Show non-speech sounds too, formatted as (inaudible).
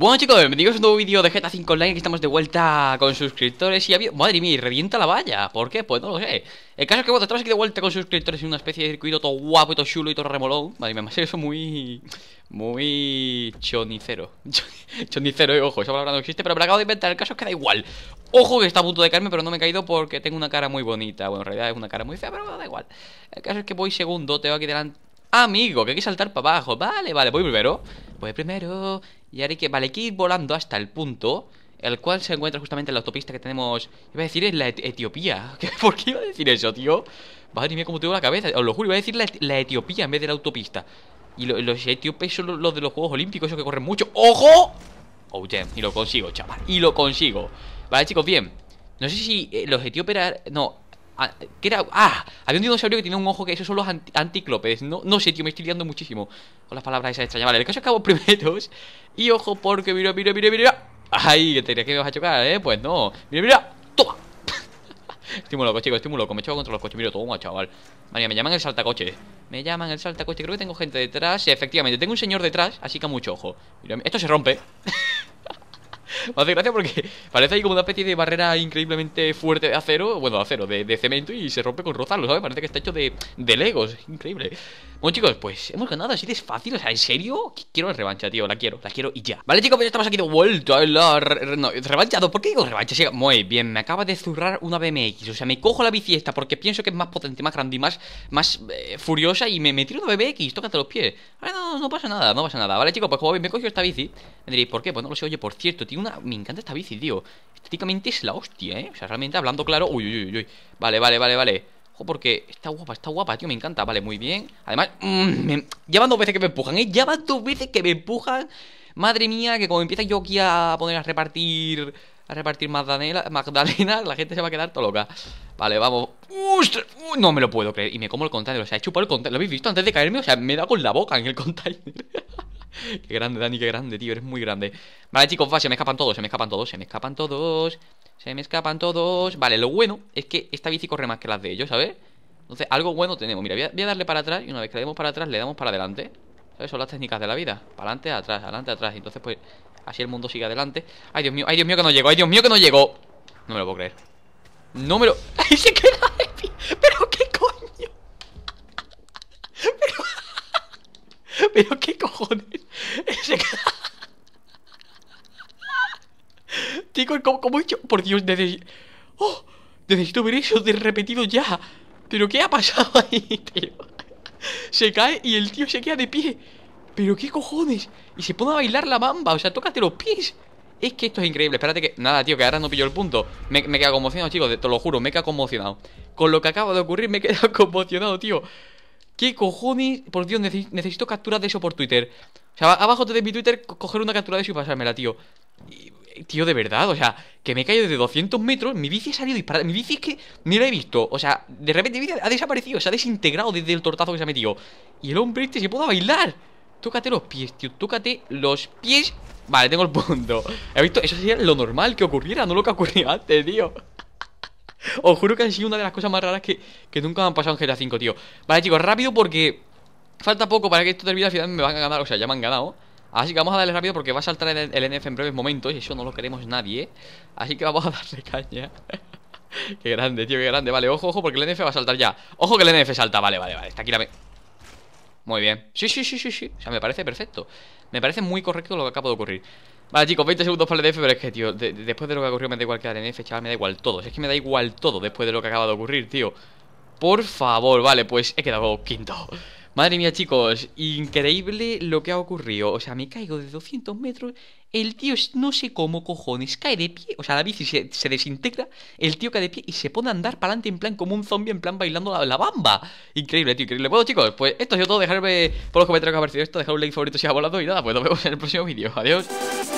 Bueno chicos, bienvenidos a un nuevo vídeo de GTA 5 Online Aquí estamos de vuelta con suscriptores y había... Madre mía, revienta la valla, ¿por qué? Pues no lo sé El caso es que bueno, estamos aquí de vuelta con suscriptores en una especie de circuito todo guapo y todo chulo y todo remolón Madre mía, me hace eso muy... Muy... chonicero (laughs) Chonicero, eh, ojo, esa palabra no existe, pero me la acabo de inventar, el caso es que da igual Ojo que está a punto de caerme, pero no me he caído porque tengo una cara muy bonita Bueno, en realidad es una cara muy fea, pero da igual El caso es que voy segundo, te tengo aquí delante... Amigo, que hay que saltar para abajo Vale, vale, voy primero Voy primero y ahora hay que, vale, hay que ir volando hasta el punto el cual se encuentra justamente en la autopista que tenemos. Iba a decir es la Etiopía. (laughs) ¿Por qué iba a decir eso, tío? Madre mía, cómo tengo la cabeza. Os lo juro, iba a decir la, Etiopía en vez de la autopista. Y los etíopes son los de los Juegos Olímpicos, esos que corren mucho. ¡Ojo! Oh, yeah. Y lo consigo, chaval. Y lo consigo. Vale, chicos, bien. No sé si eh, los etíopes. No, Ah, era, ah, había un dinosaurio que tenía un ojo que esos son los anti antíclopes. No, no sé, tío, me estoy liando muchísimo con las palabras esas extrañas. Vale, el caso acabo (laughs) primeros. Y ojo, porque mira, mira, mira, mira. Ay, que te que me a chocar, eh. Pues no. Mira, mira, toma. (laughs) estoy muy loco, chicos, estoy muy loco. Me choco contra los coches. Mira, toma, chaval. María, me llaman el saltacoche. Me llaman el saltacoche. Creo que tengo gente detrás. Sí, efectivamente, tengo un señor detrás, así que mucho ojo. esto se rompe. (laughs) Me hace gracia porque parece ahí como una especie de barrera increíblemente fuerte de acero, bueno, acero, de, cemento y se rompe con rozarlo, ¿sabes? Parece que está hecho de, de legos, increíble. Bueno, chicos, pues hemos ganado así de fácil, o sea, ¿en serio? Quiero la revancha, tío, la quiero, la quiero y ya. Vale, chicos, pues ya estamos aquí de vuelta en la... no, revanchado ¿por qué digo revancha? Sí, muy bien, me acaba de zurrar una BMX, o sea, me cojo la bici esta porque pienso que es más potente, más grande y más, eh, furiosa y me, me tiro una BMX, tócate los pies. no, no, pasa nada, no pasa nada. Vale, chicos, pues como me he cogido esta bici. Me diréis, ¿por qué? Pues no lo sé, oye, por cierto, tío, una. Me encanta esta bici, tío. Estéticamente es la hostia, ¿eh? O sea, realmente hablando claro. Uy, uy, uy, uy. Vale, vale, vale, vale. Ojo, porque está guapa, está guapa, tío, me encanta. Vale, muy bien. Además, mmm, dos veces que me empujan, ¿eh? Ya dos veces que me empujan. Madre mía, que como empieza yo aquí a poner a repartir. A repartir magdalenas Magdalena la gente se va a quedar todo loca. Vale, vamos. no me lo puedo creer. Y me como el container. O sea, he chupado el container. ¿Lo habéis visto antes de caerme? O sea, me da con la boca en el container. (laughs) qué grande, Dani, qué grande, tío. Eres muy grande. Vale, chicos, va, se me escapan todos, se me escapan todos, se me escapan todos. Se me escapan todos. Vale, lo bueno es que esta bici corre más que las de ellos, ¿sabes? Entonces, algo bueno tenemos. Mira, voy a, darle para atrás y una vez que le demos para atrás, le damos para adelante. ¿Sabes? Son las técnicas de la vida. Para adelante, atrás, adelante, atrás. Entonces, pues, así el mundo sigue adelante. Ay, Dios mío, ay, Dios mío, que no llegó ay, Dios mío, que no llegó No me lo puedo creer. ¡No me Número... ¡Ahí se queda! ¿Pero qué coño? ¿Pero, qué cojones? Se queda... Tico, ¿cómo, ¿cómo, he hecho? Por Dios, necesito... ¡Oh! Necesito ver eso de repetido ya ¿Pero qué ha pasado ahí, tío? Se cae y el tío se queda de pie ¿Pero qué cojones? Y se pone a bailar la bamba O sea, tócate los pies es que esto es increíble. Espérate que. Nada, tío, que ahora no pillo el punto. Me, me queda conmocionado, chicos. Te lo juro, me quedado conmocionado. Con lo que acaba de ocurrir, me he quedado (laughs) conmocionado, tío. ¿Qué cojones? Por Dios, necesito capturas de eso por Twitter. O sea, abajo de mi Twitter, coger una captura de eso y pasármela, tío. tío, de verdad, o sea, que me he caído de 200 metros, mi bici ha salido disparada, mi bici es que ni la he visto, o sea, de repente ha desaparecido, se ha desintegrado desde el tortazo que se ha metido. Y el hombre este se puede bailar. Tócate los pies, tío, tócate los pies Vale, tengo el punto He visto, eso sería lo normal que ocurriera No lo que ocurrió (laughs) antes, tío Os juro que ha sido una de las cosas más raras que, nunca han pasado en GTA 5, tío Vale, chicos, rápido porque Falta poco para que esto termine, al final me van a ganar O sea, ya me han ganado Así que vamos a darle rápido porque va a saltar el, NF en breves momentos Y eso no lo queremos nadie, ¿eh? Así que vamos a darle (laughs) caña Qué grande, tío, qué grande Vale, ojo, ojo, porque el NF va a saltar ya Ojo que el NF salta, vale, vale, vale Está aquí la... Muy bien. Sí, sí, sí, sí, sí. O sea, me parece perfecto. Me parece muy correcto lo que acaba de ocurrir. Vale, chicos, 20 segundos para el DF, pero es que, tío, después de lo que ha ocurrido me da igual que en DF, chaval, me da igual todo. Es que me da igual todo después de lo que acaba de ocurrir, tío. Por favor, vale, pues he quedado quinto. Madre mía, chicos, increíble lo que ha ocurrido. O sea, me caigo de 200 metros. El tío, no sé cómo cojones, cae de pie. O sea, la bici se, desintegra. El tío cae de pie y se pone a andar para adelante en plan como un zombie, en plan bailando la, bamba. Increíble, tío, increíble. Bueno, chicos, pues esto ha sido todo. Dejarme por los comentarios que ha parecido esto. Dejar un like favorito si ha volado. Y nada, pues nos vemos en el próximo vídeo. Adiós.